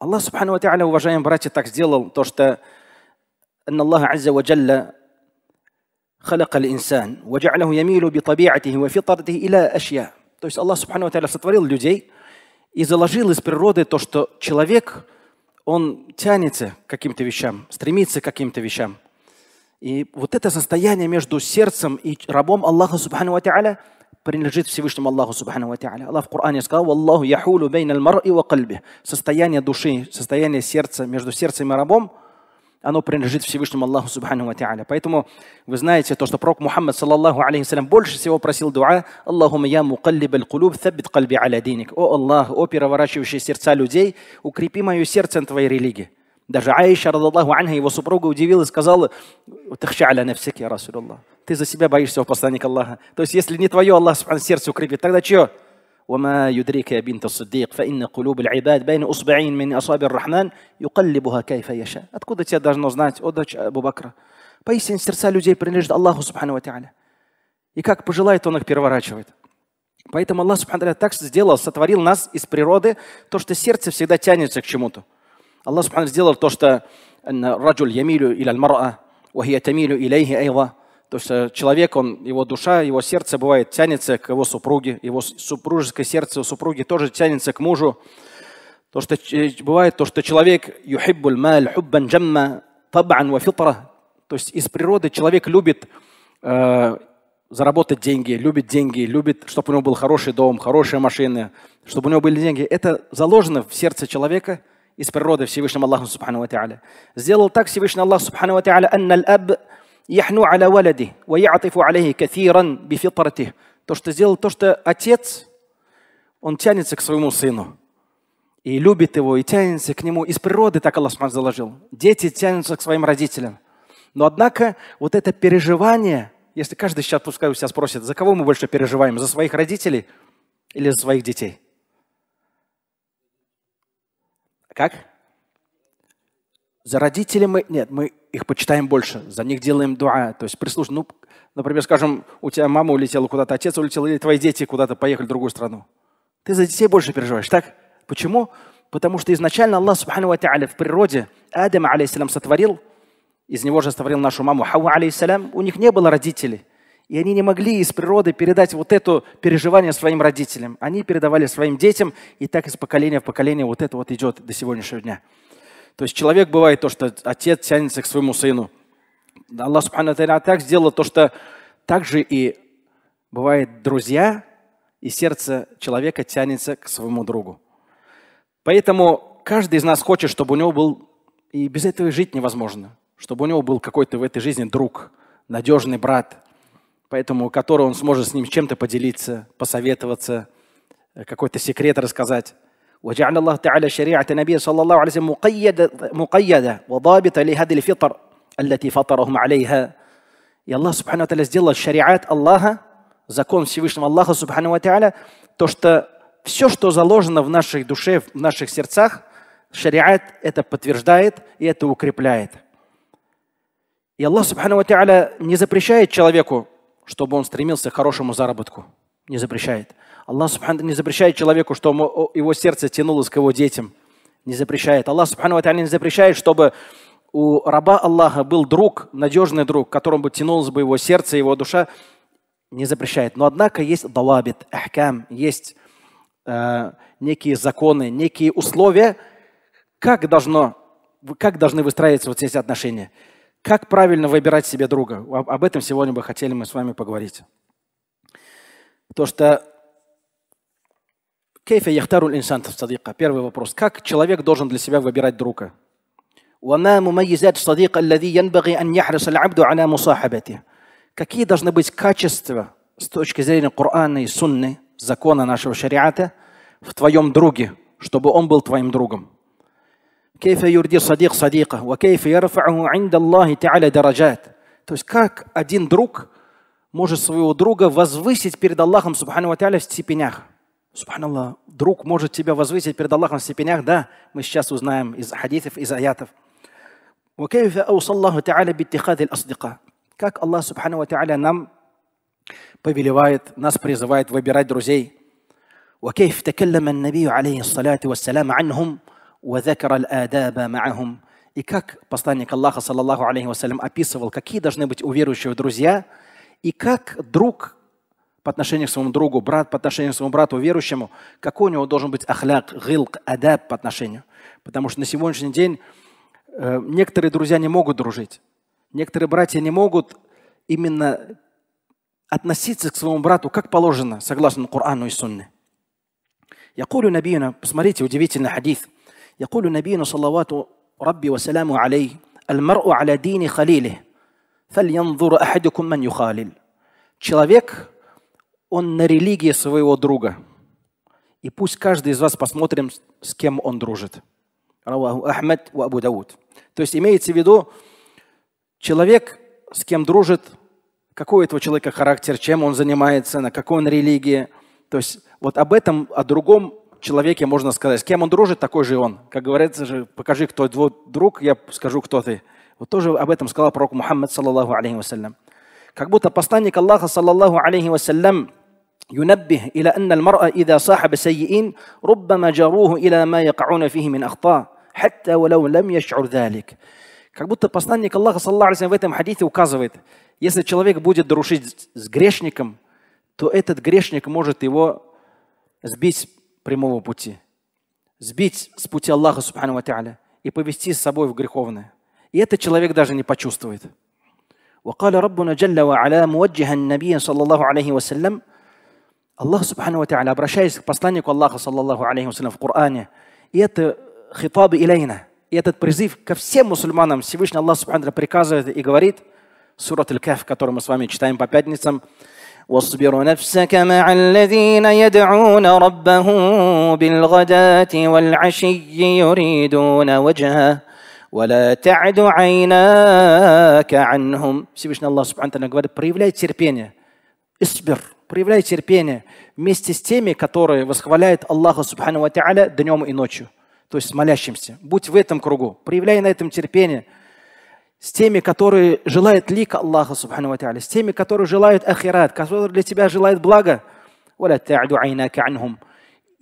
Аллах Субхану Ва уважаемые братья, так сделал то, что Аллах Азза Ва Джалла خلق الإنسان وجعله يميل بطبيعته وفطرته إلى أشياء. То есть Аллах Субхану Ва сотворил людей и заложил из природы то, что человек, он тянется к каким-то вещам, стремится к каким-то вещам. И вот это состояние между сердцем и рабом Аллаха Субхану Ва принадлежит Всевышнему Аллаху Субхану Ва Аллах в Коране сказал, «Валлаху яхулю бейналь мар и вакальби». Состояние души, состояние сердца между сердцем и рабом, оно принадлежит Всевышнему Аллаху Субхану Ва Поэтому вы знаете то, что пророк Мухаммад, саллаллаху алейхи больше всего просил дуа «Аллахума я мукаллиб аль кулуб таббит кальби аля диник». «О Аллах, о переворачивающий сердца людей, укрепи мое сердце на твоей религии». Даже Аиша, радаллаху анха, его супруга удивила и сказала, «Тахша'ля нафсики, Расулюллах». Ты за себя боишься, о посланник Аллаха. То есть, если не твое, Аллах сердце укрепит, тогда чье? وما يدريك يا بنت الصديق فإن قلوب العباد بين أصبعين من أصابع الرحمن يقلبها كيف يشاء. Откуда тебя должно знать, о дочь Абу Бакра? Поистине сердца людей принадлежат Аллаху Субхану Ва Тааля. И как пожелает, Он их переворачивает. Поэтому Аллах Субхану Ва так сделал, сотворил нас из природы, то, что сердце всегда тянется к чему-то. Аллах Субхану сделал то, что раджуль ямилю или аль-мара, вахия тамилю илейхи айла. То есть э, человек, он, его душа, его сердце бывает тянется к его супруге, его супружеское сердце у супруги тоже тянется к мужу. То, что э, бывает, то, что человек юхиббуль маль хуббан джамма табан ва фитра. То есть из природы человек любит э, заработать деньги, любит деньги, любит, чтобы у него был хороший дом, хорошие машины, чтобы у него были деньги. Это заложено в сердце человека – из природы Всевышним Аллаху Субхану Ва Сделал так Всевышний Аллах Субхану Ва «Анна аль-аб яхну аля валяди, ва яатифу алейхи кафиран бифитратих». То, что сделал, то, что отец, он тянется к своему сыну. И любит его, и тянется к нему. Из природы так Аллах Субхану заложил. Дети тянутся к своим родителям. Но однако вот это переживание, если каждый сейчас пускай у себя спросит, за кого мы больше переживаем, за своих родителей или за своих детей – Как? За родителей мы... Нет, мы их почитаем больше, за них делаем дуа. То есть прислушай, ну, например, скажем, у тебя мама улетела куда-то, отец улетел, или твои дети куда-то поехали в другую страну. Ты за детей больше переживаешь, так? Почему? Потому что изначально Аллах Субхану Ва в природе Адам, алейсалям, сотворил, из него же сотворил нашу маму Хаву, алейсалям, у них не было родителей. И они не могли из природы передать вот это переживание своим родителям. Они передавали своим детям, и так из поколения в поколение вот это вот идет до сегодняшнего дня. То есть человек бывает то, что отец тянется к своему сыну. Аллах Субхану так сделал то, что также и бывает друзья, и сердце человека тянется к своему другу. Поэтому каждый из нас хочет, чтобы у него был, и без этого жить невозможно, чтобы у него был какой-то в этой жизни друг, надежный брат, поэтому которого он сможет с ним чем-то поделиться, посоветоваться, э, какой-то секрет рассказать. وجعل الله تعالى شريعة النبي صلى الله عليه وسلم مقيدة مقيدة وضابطة لهذه الفطر التي فطرهم عليها. И Аллах Субхану Тааля сделал шариат Аллаха, закон Всевышнего Аллаха Субхану Тааля, то, что все, что заложено в наших душе, в наших сердцах, шариат это подтверждает и это укрепляет. И Аллах Субхану Тааля не запрещает человеку чтобы он стремился к хорошему заработку. Не запрещает. Аллах Субхану не запрещает человеку, что его сердце тянулось к его детям. Не запрещает. Аллах Субхану не запрещает, чтобы у раба Аллаха был друг, надежный друг, к которому бы тянулось бы его сердце, его душа, не запрещает. Но однако есть далабит, ахкам, есть э, некие законы, некие условия, как, должно, как должны выстраиваться вот эти отношения. Как правильно выбирать себе друга? Об этом сегодня бы хотели мы с вами поговорить. То, что Кейфа яхтару инсан садика. Первый вопрос. Как человек должен для себя выбирать друга? Какие должны быть качества с точки зрения Корана и Сунны, закона нашего шариата, в твоем друге, чтобы он был твоим другом? Кейфа юрди садик садика, ва кейфа ярфа'у инда Аллахи та'аля То есть как один друг может своего друга возвысить перед Аллахом, субхану ва в степенях. Субханаллах, друг может тебя возвысить перед Аллахом в степенях, да, мы сейчас узнаем из хадисов из аятов. Как Аллах Субхану Ва Та'аля нам повелевает, нас призывает выбирать друзей. وكيف تكلم النبي عليه الصلاة والسلام عنهم وذكر الآداب معهم. И как посланник Аллаха, саллаллаху алейхи вассалям, описывал, какие должны быть у верующего друзья, и как друг по отношению к своему другу, брат по отношению к своему брату верующему, какой у него должен быть ахляк, гилк, адаб по отношению. Потому что на сегодняшний день э, некоторые друзья не могут дружить. Некоторые братья не могут именно относиться к своему брату как положено, согласно Корану и Сунне. Я курю Набиина, посмотрите, удивительный хадис – يقول نبينا صلوات ربي وسلامه عليه المرء على دين خليله فلينظر أحدكم من يخالل Человек, он на религии своего друга. И пусть каждый из вас посмотрим, с кем он дружит. Раваху Ахмед у Абу Дауд. То есть имеется в виду, человек, с кем дружит, какой у этого человека характер, чем он занимается, на какой он религии. То есть вот об этом, о другом человеке можно сказать, с кем он дружит, такой же и он. Как говорится же, покажи, кто твой друг, я скажу, кто ты. Вот тоже об этом сказал пророк Мухаммад, саллаллаху алейхи вассалям. Как будто посланник Аллаха, саллаллаху алейхи вассалям, ينبه إلى أن المرأة إذا صاحب سيئين ربما جاروه إلى ما يقعون فيه من أخطاء حتى ولو لم يشعر ذلك Как будто посланник Аллаха, саллаху алейхи в этом хадите указывает, если человек будет дружить с грешником, то этот грешник может его сбить прямого пути, сбить с пути Аллаха, субхану ва и повести с собой в греховное. И это человек даже не почувствует. وقال ربنا جل وعلا موجها النبي صلى الله عليه وسلم Аллах Субхану Ва обращаясь к посланнику Аллаха, саллаллаху алейхи вассалям, в Коране, и это хитабы илейна, и этот призыв ко всем мусульманам Всевышний Аллах Субхану приказывает и говорит, сурат аль-Каф, который мы с вами читаем по пятницам, واصبر نفسك مع الذين يدعون ربهم بالغداة والعشي يريدون وجهه ولا تعد عيناك عنهم Всевышний Аллах Субхану Таля говорит, проявляй терпение. Исбир, проявляй терпение вместе с теми, которые восхваляют Аллаха Субхану Ва днем и ночью. То есть с молящимся. Будь в этом кругу. Проявляй на этом терпение – с теми, которые желают лика Аллаха, субхану с теми, которые желают ахират, которые для тебя желают блага, и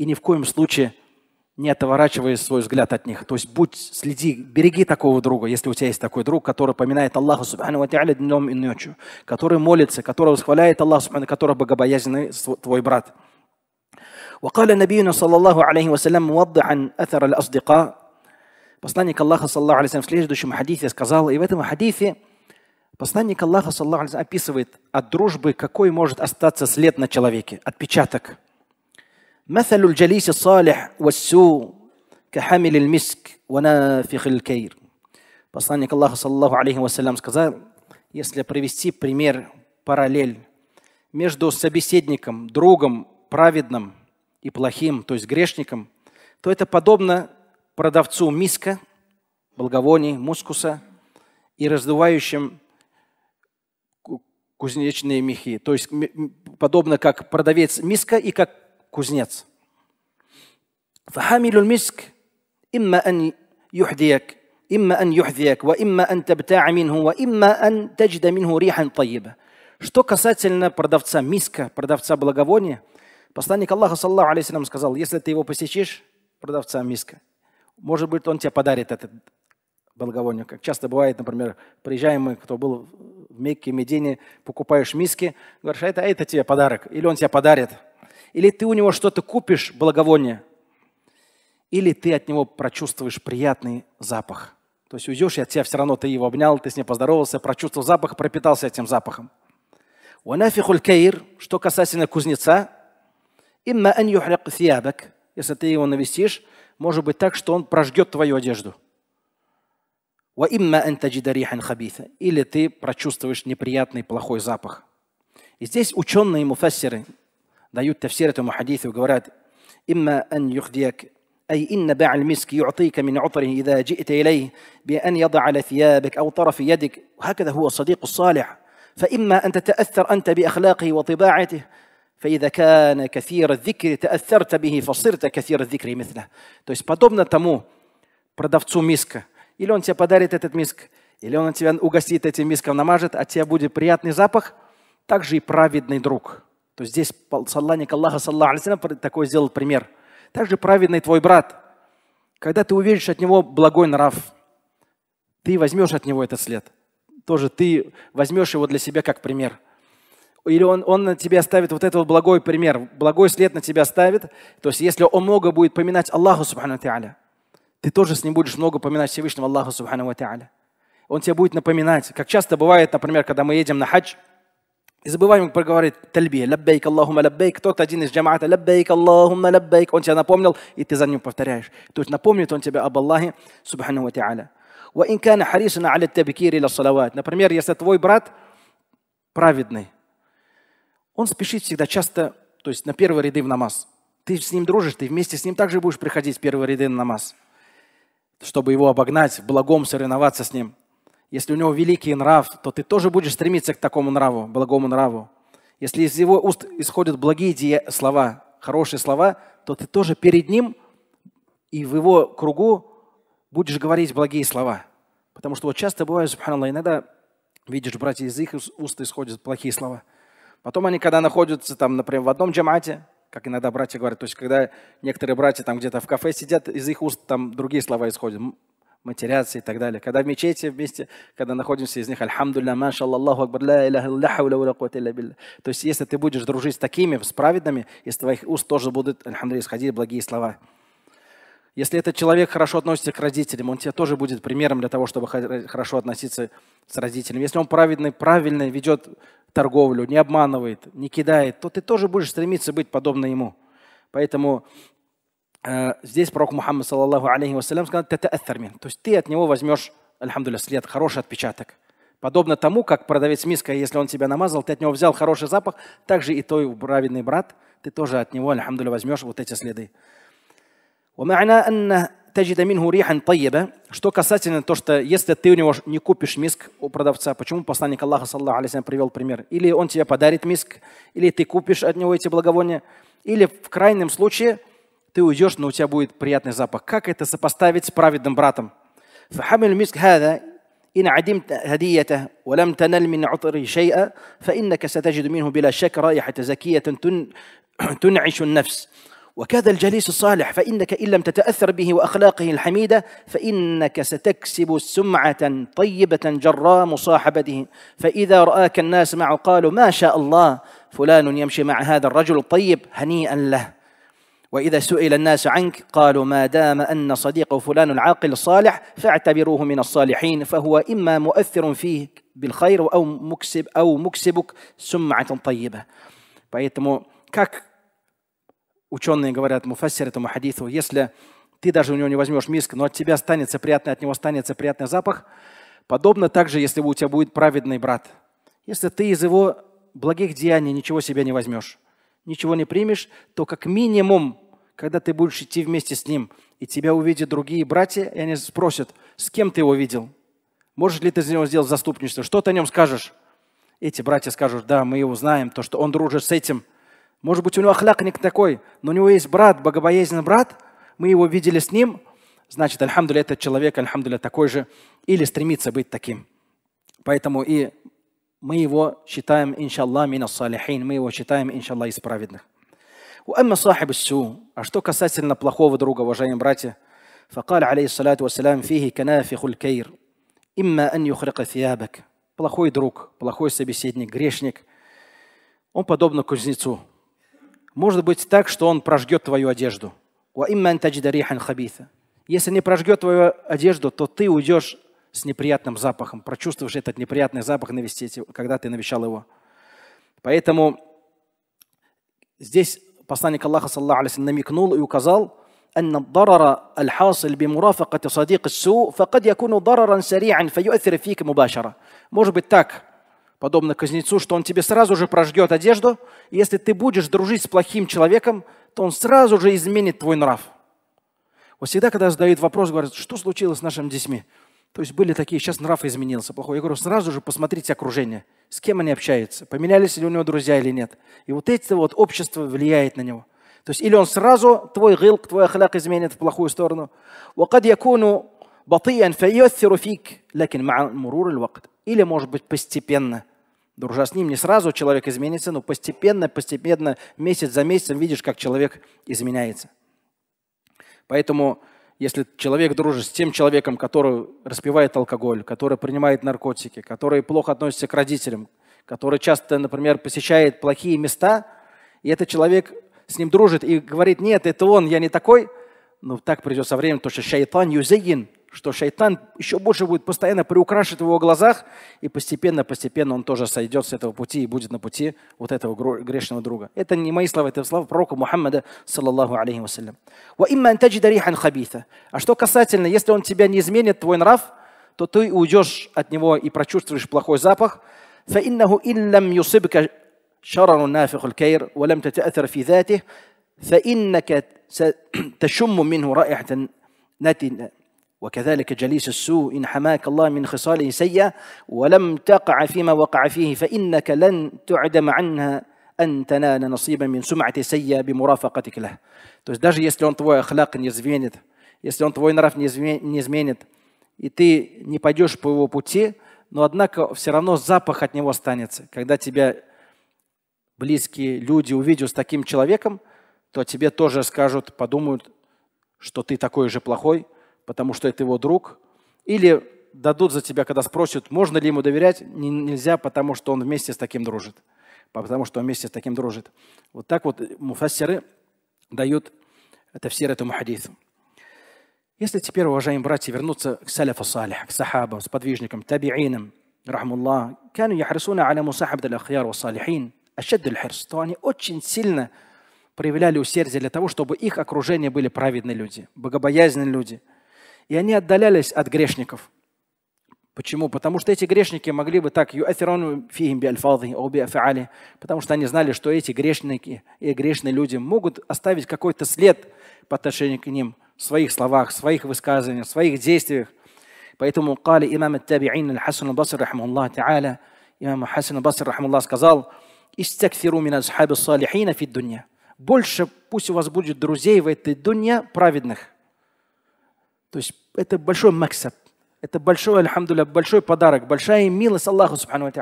ни в коем случае не отворачивая свой взгляд от них. То есть будь, следи, береги такого друга, если у тебя есть такой друг, который поминает Аллаха Субхану днем и ночью, который молится, который восхваляет Аллаха Субхану, который богобоязненный твой брат. وقال نبينا صلى الله عليه وسلم موضعا أثر الأصدقاء Посланник Аллаха, саллаху алейсам, в следующем хадисе сказал, и в этом хадисе посланник Аллаха, саллаху алейсам, описывает от дружбы, какой может остаться след на человеке, отпечаток. مثل الجليس الصالح والسوء كحامل المسك ونافخ الكير. Посланник Аллаха, саллаху алейхи вассалям, сказал, если привести пример, параллель между собеседником, другом праведным и плохим, то есть грешником, то это подобно продавцу миска, благовоний, мускуса и раздувающим кузнечные мехи. То есть подобно как продавец миска и как кузнец. فحامل المسك إما أن يحذيك إما أن يحذيك وإما أن تبتاع منه وإما أن تجد منه ريحا طيبة Что касательно продавца миска, продавца благовония, посланник Аллаха, саллаху алейсалам, сказал, если ты его посещешь, продавца миска, может быть, он тебе подарит этот благовоние. Как часто бывает, например, приезжаем мы, кто был в Мекке, Медине, покупаешь миски, говоришь, а это, а это тебе подарок, или он тебе подарит. Или ты у него что-то купишь, благовоние, или ты от него прочувствуешь приятный запах. То есть уйдешь, и от тебя все равно ты его обнял, ты с ним поздоровался, прочувствовал запах, пропитался этим запахом. каир, что касательно кузнеца, имма ан если ты его навестишь, может быть так, что он прожгет твою одежду. Или ты прочувствуешь неприятный плохой запах. И здесь ученые муфассиры дают тафсир этому хадису и говорят, «Имма ан юхдияк, ай инна ба'аль миски ю'тика мин утарихи, ида джи'та илей, би ан яда'аля ثيابك, ау тарафи ядик, хакада хуа садику салих, فإما أن تتأثر أنت بأخلاقه وطباعته فإذا كان كثير الذكر تأثرت به فصرت كثير الذكر مثله. То есть подобно тому продавцу миска. Или он тебе подарит этот миск, или он тебя угостит этим миском, намажет, а тебе будет приятный запах, также и праведный друг. То есть здесь посланник Аллаха, саллаху такой сделал пример. Также праведный твой брат. Когда ты увидишь от него благой нрав, ты возьмешь от него этот след. Тоже ты возьмешь его для себя как пример – или он, он на тебя ставит вот этот вот благой пример, благой след на тебя ставит. То есть если он много будет поминать Аллаху Субхану Тааля, ты тоже с ним будешь много поминать Всевышнего Аллаха Субхану Тааля. Он тебя будет напоминать, как часто бывает, например, когда мы едем на хадж, и забываем проговорить тальби, лаббейк, Аллахума лаббейк, кто-то один из джамаата, лаббейк, Аллахума лаббейк, он тебя напомнил, и ты за ним повторяешь. То есть напомнит он тебя об Аллахе, субхану та'аля. وإن كان حريصا على التبكير إلى Например, если твой брат праведный, он спешит всегда часто, то есть на первые ряды в намаз. Ты с ним дружишь, ты вместе с ним также будешь приходить в первые ряды на намаз, чтобы его обогнать, в благом соревноваться с ним. Если у него великий нрав, то ты тоже будешь стремиться к такому нраву, благому нраву. Если из его уст исходят благие слова, хорошие слова, то ты тоже перед ним и в его кругу будешь говорить благие слова. Потому что вот часто бывает, субханаллах, иногда видишь, братья, из их уст исходят плохие слова – Потом они, когда находятся там, например, в одном джамате, как иногда братья говорят, то есть когда некоторые братья там где-то в кафе сидят, из их уст там другие слова исходят, матерятся и так далее. Когда в мечети вместе, когда находимся из них, альхамдулля, маша Аллаху акбар, ла иляха илляха, уля уля илля билля. То есть если ты будешь дружить с такими, с праведными, из твоих уст тоже будут, альхамдулля, исходить благие слова. Если этот человек хорошо относится к родителям, он тебе тоже будет примером для того, чтобы хорошо относиться с родителями. Если он праведный, правильно ведет торговлю, не обманывает, не кидает, то ты тоже будешь стремиться быть подобно ему. Поэтому э, здесь пророк Мухаммад, саллаллаху алейхи вассалям, сказал, то есть ты от него возьмешь, альхамдуля, след, хороший отпечаток. Подобно тому, как продавец миска, если он тебя намазал, ты от него взял хороший запах, также и твой праведный брат, ты тоже от него, альхамдуля, возьмешь вот эти следы. Что касательно того, что если ты у него не купишь миск у продавца, почему посланник Аллаха саллаху привел пример? Или он тебе подарит миск, или ты купишь от него эти благовония, или в крайнем случае ты уйдешь, но у тебя будет приятный запах. Как это сопоставить с праведным братом? فحمل المسك هذا إن عدمت هديته ولم تنل من عطره شيئا فإنك ستجد منه بلا شك رائحة زكية تنعش النفس وكذا الجليس الصالح فإنك إن لم تتأثر به وأخلاقه الحميدة فإنك ستكسب سمعة طيبة جراء مصاحبته فإذا رآك الناس معه قالوا ما شاء الله فلان يمشي مع هذا الرجل الطيب هنيئا له وإذا سئل الناس عنك قالوا ما دام أن صديقه فلان العاقل الصالح فاعتبروه من الصالحين فهو إما مؤثر فيه بالخير أو مكسب أو مكسبك سمعة طيبة Поэтому как ученые говорят, муфассер этому хадису, если ты даже у него не возьмешь миск, но от тебя останется приятный, от него останется приятный запах, подобно также, если у тебя будет праведный брат. Если ты из его благих деяний ничего себе не возьмешь, ничего не примешь, то как минимум, когда ты будешь идти вместе с ним, и тебя увидят другие братья, и они спросят, с кем ты его видел? Можешь ли ты за него сделать заступничество? Что ты о нем скажешь? Эти братья скажут, да, мы его знаем, то, что он дружит с этим – может быть, у него ахляк такой, но у него есть брат, богобоязненный брат, мы его видели с ним, значит, альхамдуля, этот человек, альхамдуля, такой же, или стремится быть таким. Поэтому и мы его считаем, иншаллах, мина салихин, мы его считаем, иншаллах, из праведных. У амма сахиб А что касательно плохого друга, уважаемые братья? فقال عليه الصلاة والسلام فيه كنافخ الكير إما أن يخرق ثيابك плохой друг, плохой собеседник, грешник, он подобно кузнецу. Может быть так, что он прожгет твою одежду. Если не прожгет твою одежду, то ты уйдешь с неприятным запахом, прочувствуешь этот неприятный запах, навестить, когда ты навещал его. Поэтому здесь посланник Аллаха саллаху намекнул и указал, أن الضرر الحاصل بمرافقة صديق السوء فقد يكون ضررا سريعا فيؤثر فيك مباشرة. Может быть так, подобно Кознецу, что он тебе сразу же прожгет одежду. И если ты будешь дружить с плохим человеком, то он сразу же изменит твой нрав. Вот всегда, когда задают вопрос, говорят, что случилось с нашими детьми? То есть были такие, сейчас нрав изменился плохой. Я говорю, сразу же посмотрите окружение, с кем они общаются, поменялись ли у него друзья или нет. И вот это вот общество влияет на него. То есть или он сразу, твой гилк, твой ахляк изменит в плохую сторону. بطيئا فيؤثر فيك لكن مع مرور الوقت или может быть постепенно Дружа с ним, не сразу человек изменится, но постепенно, постепенно, месяц за месяцем видишь, как человек изменяется. Поэтому, если человек дружит с тем человеком, который распивает алкоголь, который принимает наркотики, который плохо относится к родителям, который часто, например, посещает плохие места, и этот человек с ним дружит и говорит, нет, это он, я не такой, но ну, так придет со временем, то, что шайтан юзейин, что шайтан еще больше будет постоянно приукрашивать в его глазах, и постепенно-постепенно он тоже сойдет с этого пути и будет на пути вот этого грешного друга. Это не мои слова, это слова пророка Мухаммада, саллаллаху алейхи вассалям. А что касательно, если он тебя не изменит, твой нрав, то ты уйдешь от него и прочувствуешь плохой запах. فإنه إن لم يصبك شر نافخ الكير ولم تتأثر في ذاته فإنك تشم منه رائحة وكذلك جليس السوء إن حماك الله من خصاله سيئة ولم تقع فيما وقع فيه فإنك لن تعدم عنها أن تنال نصيبا من سمعة سيئة بمرافقتك له. То есть даже если он твой ахлак не изменит, если он твой нрав не изменит, и ты не пойдешь по его пути, но однако все равно запах от него останется. Когда тебя близкие люди увидят с таким человеком, то тебе тоже скажут, подумают, что ты такой же плохой – потому что это его друг, или дадут за тебя, когда спросят, можно ли ему доверять, нельзя, потому что он вместе с таким дружит. Потому что он вместе с таким дружит. Вот так вот муфассиры дают это все этому хадису. Если теперь, уважаемые братья, вернуться к саляфу салих, к сахабам, с подвижникам, табиинам, рахмуллах, كانوا يحرصون على مصاحبة الأخيار والصالحين أشد الحرص, то они очень сильно проявляли усердие для того, чтобы их окружение были праведные люди, богобоязненные люди – и они отдалялись от грешников. Почему? Потому что эти грешники могли бы так потому что они знали, что эти грешники и грешные люди могут оставить какой-то след по отношению к ним в своих словах, в своих высказываниях, в своих действиях. Поэтому قال имам التابعين الحسن البصري رحمه الله تعالى имам Хасан Баср رحمه الله сказал «Истакфиру мин асхаби салихина фи дунья». Больше пусть у вас будет друзей в этой дунья праведных – то есть это большой максаб. Это большой, альхамдуля, большой подарок, большая милость Аллаху Субхану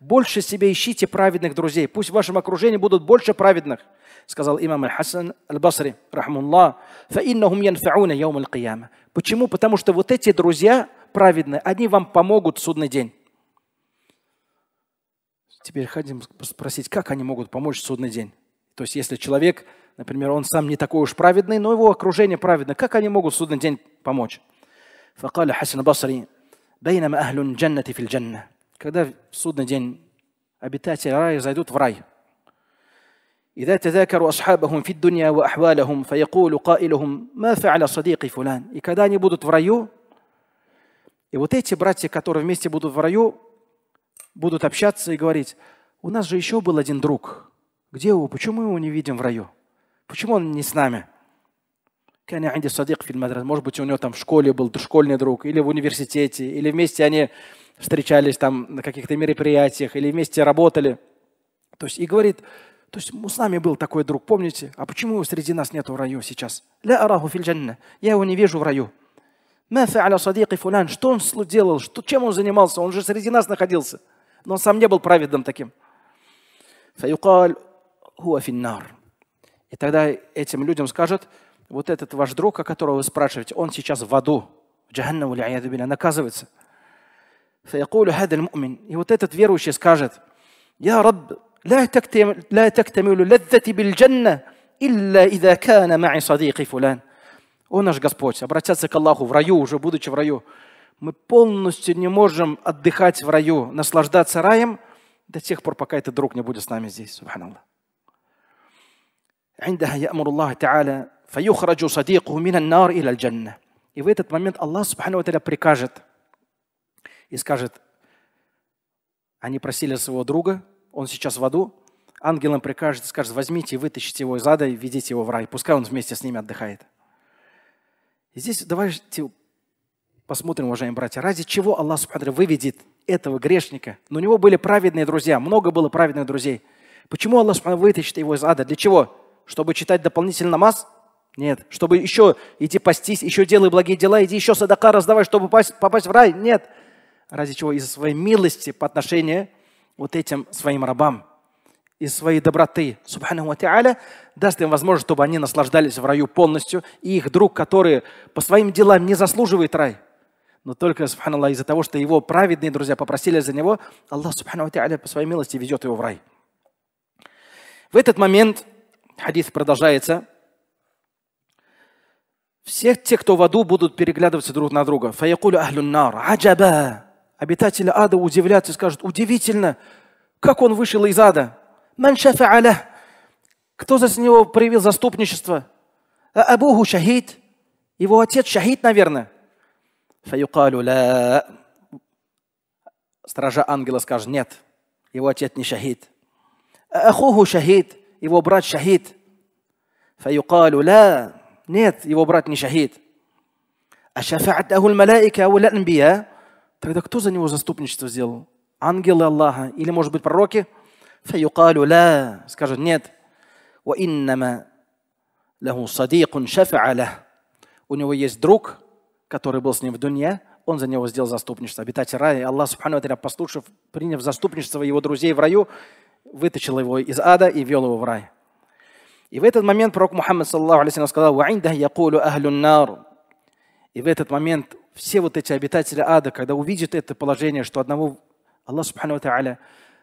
Больше себе ищите праведных друзей. Пусть в вашем окружении будут больше праведных, сказал имам Аль-Хасан Аль-Басри, рахмуллах, фаиннахум Почему? Потому что вот эти друзья праведные, они вам помогут в судный день. Теперь хотим спросить, как они могут помочь в судный день? То есть, если человек Например, он сам не такой уж праведный, но его окружение праведное. Как они могут в судный день помочь? فقال حسن البصري بينما أهل الجنة في الجنة когда в судный день обитатели рая зайдут в рай. إذا تذاكروا أصحابهم في الدنيا وأحوالهم فيقول قائلهم ما فعل صديقي فلان и когда они будут в раю и вот эти братья, которые вместе будут в раю, будут общаться и говорить, у нас же еще был один друг. Где его? Почему мы его не видим в раю? Почему он не с нами? Может быть, у него там в школе был школьный друг, или в университете, или вместе они встречались там на каких-то мероприятиях, или вместе работали. То есть, и говорит, то есть с нами был такой друг, помните? А почему среди нас нет в раю сейчас? Я его не вижу в раю. Что он делал? Что, чем он занимался? Он же среди нас находился. Но он сам не был праведным таким. فيقال هو في النار и тогда этим людям скажут, вот этот ваш друг, о которого вы спрашиваете, он сейчас в аду, в джаханнаму наказывается. И вот этот верующий скажет, «Я Раб, لا تكتمل لذتي بالجنة إلا إذا كان معي صديقي فلان». О наш Господь, обратятся к Аллаху в раю, уже будучи в раю. Мы полностью не можем отдыхать в раю, наслаждаться раем до тех пор, пока этот друг не будет с нами здесь. Субханаллах. عندها يأمر الله تعالى فيخرج صديقه من النار إلى الجنة И в этот момент Аллах Субхану Ва прикажет и скажет, они просили своего друга, он сейчас в аду, ангелам прикажет скажет, возьмите, вытащите его из ада и ведите его в рай, пускай он вместе с ними отдыхает. И здесь давайте посмотрим, уважаемые братья, ради чего Аллах Субхану выведет этого грешника. Но у него были праведные друзья, много было праведных друзей. Почему Аллах Субхану вытащит его из ада? Для чего? Чтобы читать дополнительно намаз? Нет. Чтобы еще идти постись, еще делай благие дела, иди еще садака раздавай, чтобы попасть, попасть в рай? Нет. Ради чего? Из-за своей милости по отношению вот этим своим рабам. Из своей доброты, субхану ва даст им возможность, чтобы они наслаждались в раю полностью. И их друг, который по своим делам не заслуживает рай, но только, субханаллах, из-за того, что его праведные друзья попросили за него, Аллах, субхану ва по своей милости ведет его в рай. В этот момент Хадис продолжается. Все те, кто в аду, будут переглядываться друг на друга. Фаякулю ахлюн нар. Аджаба. Обитатели ада удивляются и скажут, удивительно, как он вышел из ада. Ман аля. Кто за него проявил заступничество? «А абуху шахид. Его отец шахид, наверное. Фаюкалю ля. Стража ангела скажет, нет, его отец не шахид. «А ахуху шахид его брат шахид. فيقال ла нет, его брат не шахид. А шафаат ахуль малайка ауль анбия. Тогда кто за него заступничество сделал? Ангелы Аллаха или, может быть, пророки? فيقال ла скажет нет. وإنما له صديق شفع له. У него есть друг, который был с ним в дунья, он за него сделал заступничество. Обитатель рая, Аллах, субхану послушав, приняв заступничество его друзей в раю, вытащил его из ада и вел его в рай. И в этот момент пророк Мухаммад саллаху алейхи сказал, «Ваиндах якулю ахлюн нар». И в этот момент все вот эти обитатели ада, когда увидят это положение, что одного Аллах Субхану Тааля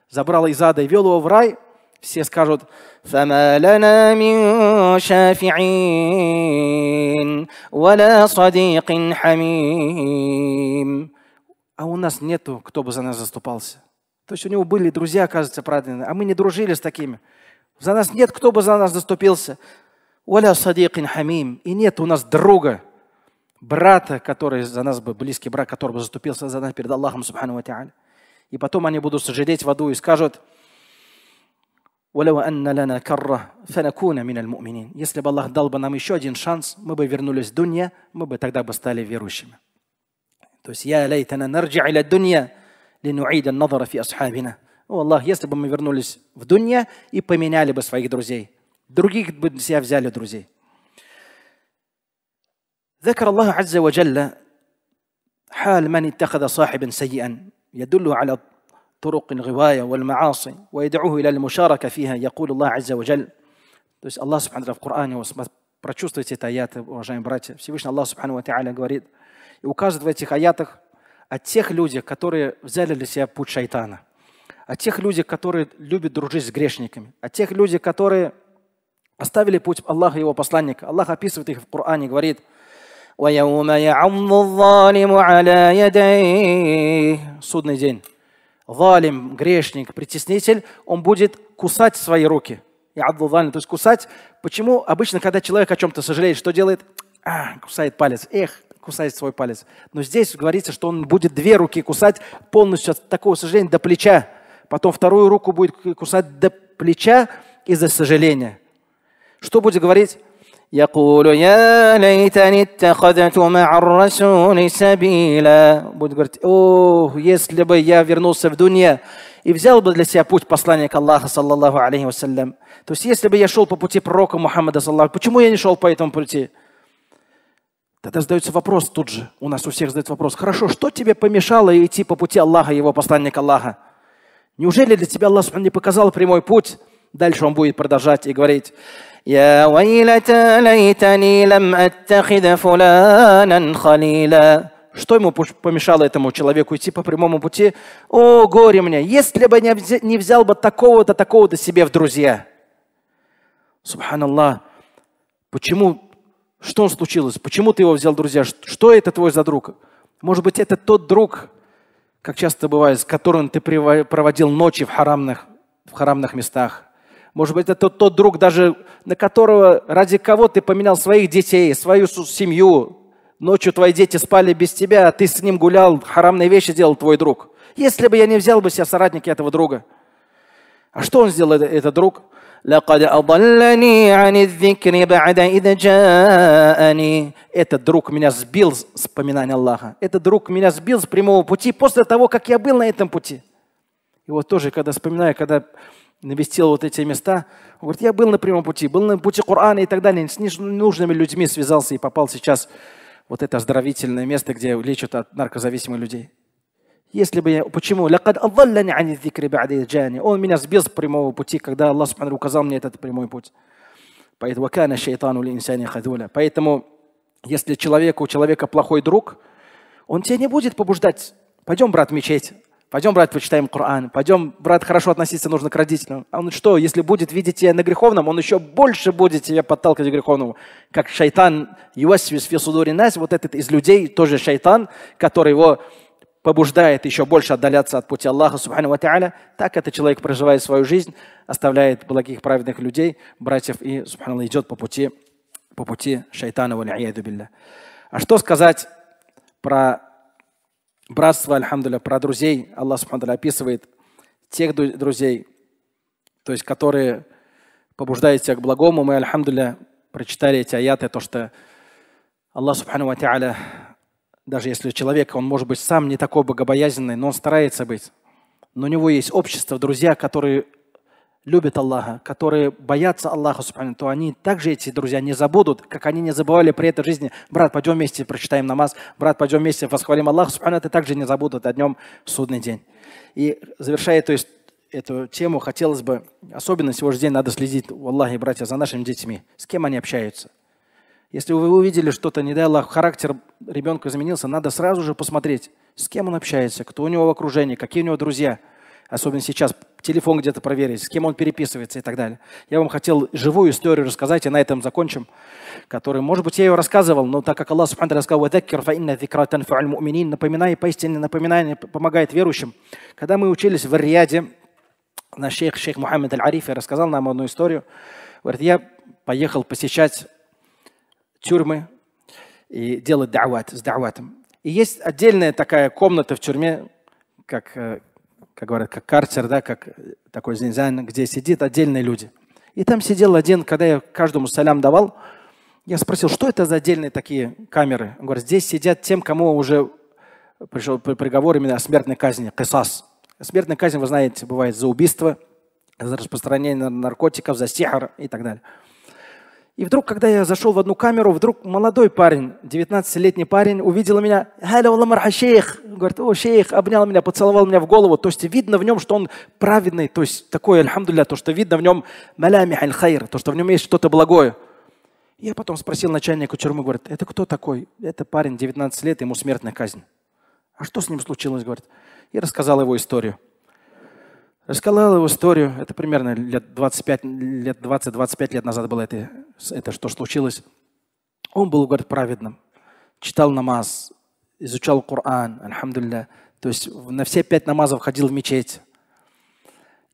забрал из ада и вел его в рай, все скажут, فما لنا من شافعين ولا صديق حميم. А у нас нету, кто бы за нас заступался. То есть у него были друзья, оказывается, праведные, а мы не дружили с такими. За нас нет, кто бы за нас заступился. Уаля садикин хамим. И нет у нас друга, брата, который за нас бы, близкий брат, который бы заступился за нас перед Аллахом, субхану ва И потом они будут сожалеть в аду и скажут, если бы Аллах дал бы нам еще один шанс, мы бы вернулись в дунья, мы бы тогда бы стали верующими. То есть, я лейтана нарджи иля дунья, لنعيد النظر في أصحابنا. О, Аллах, если бы мы вернулись в Дунья и поменяли бы своих друзей. Других бы себя взяли друзей. ذكر الله عز وجل حال من اتخذ صاحبا سيئا يدل على طرق الغواية والمعاصي ويدعوه إلى المشاركة فيها يقول الله عز وجل То есть Аллах Субхану в Коране, прочувствуйте эти аяты, уважаемые братья. Всевышний Аллах Субхану Ва говорит и указывает в этих аятах о тех людях, которые взяли для себя путь шайтана, о тех людях, которые любят дружить с грешниками, о тех людях, которые оставили путь Аллаха и его посланника. Аллах описывает их в Коране, говорит, Судный день. Валим, грешник, притеснитель, он будет кусать свои руки. То есть кусать. Почему обычно, когда человек о чем-то сожалеет, что делает? А, кусает палец. Эх, кусает свой палец. Но здесь говорится, что он будет две руки кусать полностью от такого сожаления до плеча. Потом вторую руку будет кусать до плеча из-за сожаления. Что будет говорить? будет говорить, о, если бы я вернулся в дунья и взял бы для себя путь послания к Аллаху саллаллаху алейхи вассалям. То есть, если бы я шел по пути пророка Мухаммада, саллаху, почему я не шел по этому пути? Тогда задается вопрос тут же, у нас у всех задается вопрос, хорошо, что тебе помешало идти по пути Аллаха, его посланника Аллаха? Неужели для тебя Аллах не показал прямой путь? Дальше он будет продолжать и говорить, يا ويلتى ليتني لم أتخذ فلانا خليلا Что ему помешало этому человеку идти по прямому пути? О, горе мне, если бы я не взял бы такого-то, такого-то себе в друзья. Субханаллах, почему что случилось? Почему ты его взял, друзья? Что это твой за друг? Может быть, это тот друг, как часто бывает, с которым ты проводил ночи в харамных, в харамных местах. Может быть, это тот, тот друг, даже на которого, ради кого ты поменял своих детей, свою семью. Ночью твои дети спали без тебя, а ты с ним гулял, харамные вещи делал твой друг. Если бы я не взял бы себя соратники этого друга. А что он сделал, э, этот друг? لقد أضلني Этот друг меня сбил с поминания Аллаха. Этот друг меня сбил с прямого пути после того, как я был на этом пути. И вот тоже, когда вспоминаю, когда навестил вот эти места, он говорит, я был на прямом пути, был на пути Корана и так далее, с ненужными людьми связался и попал сейчас вот это оздоровительное место, где лечат от наркозависимых людей. Если бы я... Почему? Он меня сбил с прямого пути, когда Аллах Субхану указал мне этот прямой путь. Поэтому если человеку, у человека плохой друг, он тебя не будет побуждать. Пойдем, брат, мечеть. Пойдем, брат, почитаем Коран. Пойдем, брат, хорошо относиться нужно к родителям. А он что, если будет видеть тебя на греховном, он еще больше будет тебя подталкивать к греховному. Как шайтан, юасвис фисудуринас, вот этот из людей, тоже шайтан, который его побуждает еще больше отдаляться от пути Аллаха, субхану ва так этот человек проживает свою жизнь, оставляет благих праведных людей, братьев и, субханаллах, идет по пути, по пути шайтана, билля. А что сказать про братство, альхамдуля, про друзей? Аллах, субханаллах, описывает тех друзей, то есть которые побуждают тебя к благому. Мы, альхамдуля, прочитали эти аяты, то, что Аллах, субхану ва даже если человек, он может быть сам не такой богобоязненный, но он старается быть. Но у него есть общество, друзья, которые любят Аллаха, которые боятся Аллаха, то они также эти друзья не забудут, как они не забывали при этой жизни. Брат, пойдем вместе прочитаем намаз. Брат, пойдем вместе восхвалим Аллаха, субхану, ты также не забудут о днем судный день. И завершая эту эту тему, хотелось бы, особенно сегодняшний день надо следить, Аллах и братья, за нашими детьми. С кем они общаются? Если вы увидели что-то, не дай Аллах, характер ребенка изменился, надо сразу же посмотреть, с кем он общается, кто у него в окружении, какие у него друзья. Особенно сейчас телефон где-то проверить, с кем он переписывается и так далее. Я вам хотел живую историю рассказать, и на этом закончим, который, может быть, я ее рассказывал, но так как Аллах Субхану сказал, напоминай, поистине напоминание помогает верующим. Когда мы учились в Риаде, наш шейх, шейх Мухаммед Аль-Ариф рассказал нам одну историю. Говорит, я поехал посещать тюрьмы и делать дауат с дауатом. И есть отдельная такая комната в тюрьме, как, э, как говорят, как карцер, да, как э, такой зинзайн, где сидят отдельные люди. И там сидел один, когда я каждому салям давал, я спросил, что это за отдельные такие камеры? Он говорит, здесь сидят тем, кому уже пришел приговор именно о смертной казни, кисас. Смертная казнь, вы знаете, бывает за убийство, за распространение наркотиков, за сихар и так далее. И вдруг, когда я зашел в одну камеру, вдруг молодой парень, 19-летний парень, увидел меня. шейх. Говорит, о, шейх, обнял меня, поцеловал меня в голову. То есть видно в нем, что он праведный. То есть такое, альхамдуля, то, что видно в нем малями аль хайр, то, что в нем есть что-то благое. Я потом спросил начальника тюрьмы, говорит, это кто такой? Это парень, 19 лет, ему смертная казнь. А что с ним случилось, говорит? И рассказал его историю. Рассказал его историю, это примерно лет 25, лет 20-25 лет назад было это, это, что случилось. Он был, говорит, праведным, читал намаз, изучал Коран, альхамдулля. То есть на все пять намазов ходил в мечеть.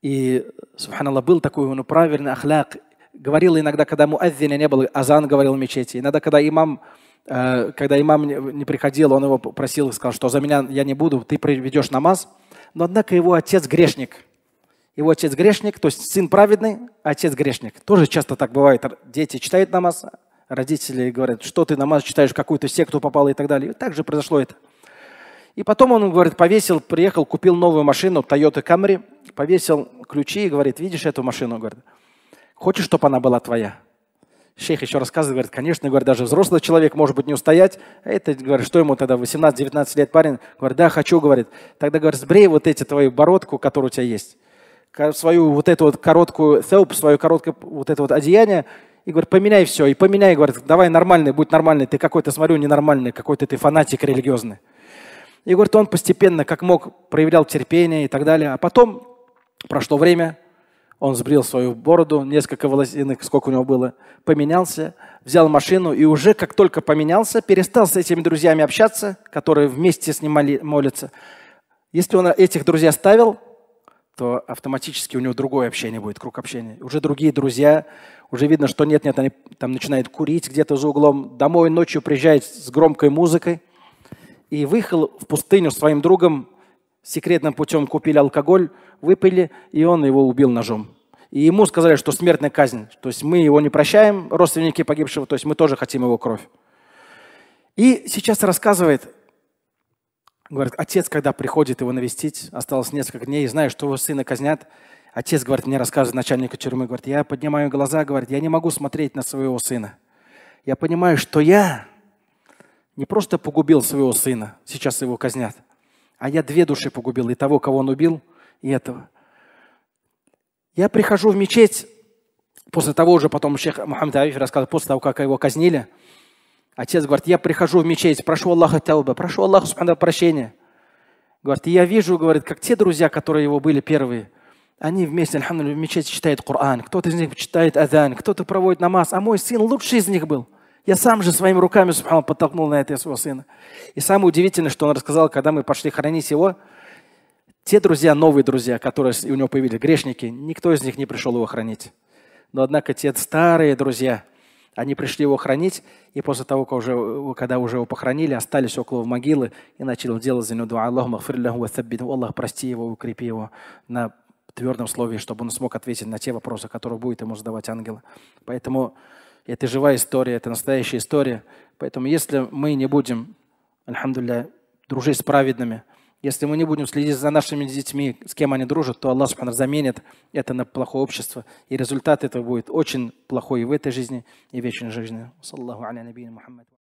И, субханаллах, был такой он правильный ахляк. Говорил иногда, когда ему муаззина не было, азан говорил в мечети. Иногда, когда имам, э, когда имам не приходил, он его просил и сказал, что за меня я не буду, ты приведешь намаз. Но однако его отец грешник – его отец грешник, то есть сын праведный, а отец грешник. Тоже часто так бывает. Дети читают намаз, родители говорят, что ты намаз читаешь, какую-то секту попал и так далее. И так же произошло это. И потом он, говорит, повесил, приехал, купил новую машину, Toyota Camry, повесил ключи и говорит, видишь эту машину, говорит, хочешь, чтобы она была твоя? Шейх еще рассказывает, говорит, конечно, говорит, даже взрослый человек может быть не устоять. А это, говорит, что ему тогда, 18-19 лет парень? Говорит, да, хочу, говорит. Тогда, говорит, сбрей вот эти твою бородку, которая у тебя есть свою вот эту вот короткую селп, свое короткое вот это вот одеяние, и говорит, поменяй все, и поменяй, говорит, давай нормальный, будь нормальный, ты какой-то, смотрю, ненормальный, какой-то ты фанатик религиозный. И говорит, он постепенно, как мог, проявлял терпение и так далее. А потом прошло время, он сбрил свою бороду, несколько волосинок, сколько у него было, поменялся, взял машину и уже как только поменялся, перестал с этими друзьями общаться, которые вместе с ним молятся. Если он этих друзей оставил, то автоматически у него другое общение будет, круг общения. Уже другие друзья, уже видно, что нет-нет, они там начинают курить где-то за углом, домой ночью приезжает с громкой музыкой и выехал в пустыню с своим другом, секретным путем купили алкоголь, выпили, и он его убил ножом. И ему сказали, что смертная казнь, то есть мы его не прощаем, родственники погибшего, то есть мы тоже хотим его кровь. И сейчас рассказывает, Говорит, отец, когда приходит его навестить, осталось несколько дней, и знаю, что его сына казнят. Отец, говорит, мне рассказывает начальника тюрьмы, говорит, я поднимаю глаза, говорит, я не могу смотреть на своего сына. Я понимаю, что я не просто погубил своего сына, сейчас его казнят, а я две души погубил, и того, кого он убил, и этого. Я прихожу в мечеть, после того уже потом шейх Мухаммад Авиф рассказывал, после того, как его казнили, Отец говорит, я прихожу в мечеть, прошу Аллаха тауба, прошу Аллаха субхану прощения. Говорит, я вижу, говорит, как те друзья, которые его были первые, они вместе, в мечети читают Коран, кто-то из них читает Адан, кто-то проводит намаз, а мой сын лучший из них был. Я сам же своими руками, субхану, подтолкнул на это своего сына. И самое удивительное, что он рассказал, когда мы пошли хоронить его, те друзья, новые друзья, которые у него появились, грешники, никто из них не пришел его хранить. Но однако те старые друзья – они пришли его хранить, и после того, как уже, когда уже его похоронили, остались около могилы и начали делать за него дуа. Аллах, прости его, укрепи его на твердом слове, чтобы он смог ответить на те вопросы, которые будет ему задавать ангелы. Поэтому это живая история, это настоящая история. Поэтому если мы не будем, альхамдулля, дружить с праведными – если мы не будем следить за нашими детьми, с кем они дружат, то Аллах Субхану заменит это на плохое общество. И результат этого будет очень плохой и в этой жизни, и в вечной жизни.